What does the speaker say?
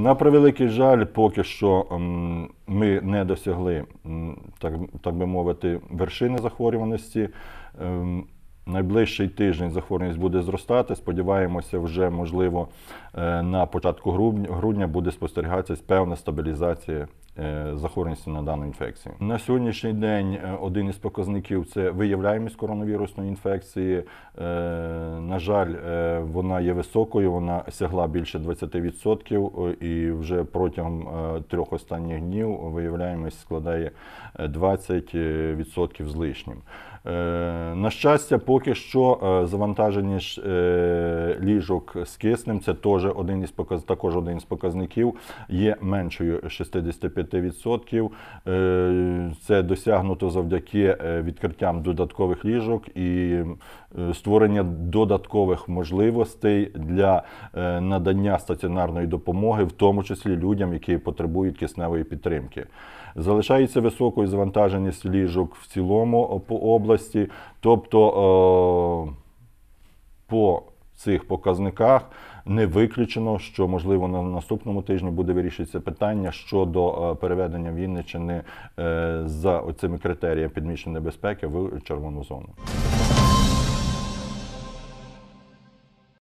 На превеликий жаль, поки що ем, ми не досягли, так так би мовити, вершини захворюваності. Ем, найближчий тиждень захворюваність буде зростати. Сподіваємося, вже можливо е, на початку грудня буде спостерігатися певна стабілізація Е, захворюваності на дану інфекцію. На сьогоднішній день е, один із показників це виявляємість коронавірусної інфекції. Е, на жаль, вона є високою, вона сягла більше 20%, і вже протягом трьох останніх днів виявляємість складає 20% з лишнім. На щастя, поки що завантаженість ліжок з киснем це теж один із також один із показників, є меншою 65%. 45%. Е, це досягнуто завдяки е, відкриттям додаткових ліжок і е, створення додаткових можливостей для надання стаціонарної допомоги, в тому числі людям, які потребують кисневої підтримки. Залишається високою завантаженість ліжок в цілому по області, тобто по цих показниках. Не виключено, що можливо на наступному тижні буде вирішитися питання щодо е, переведення Вінничини е, за оцими критеріями підміщення безпеки в червону зону.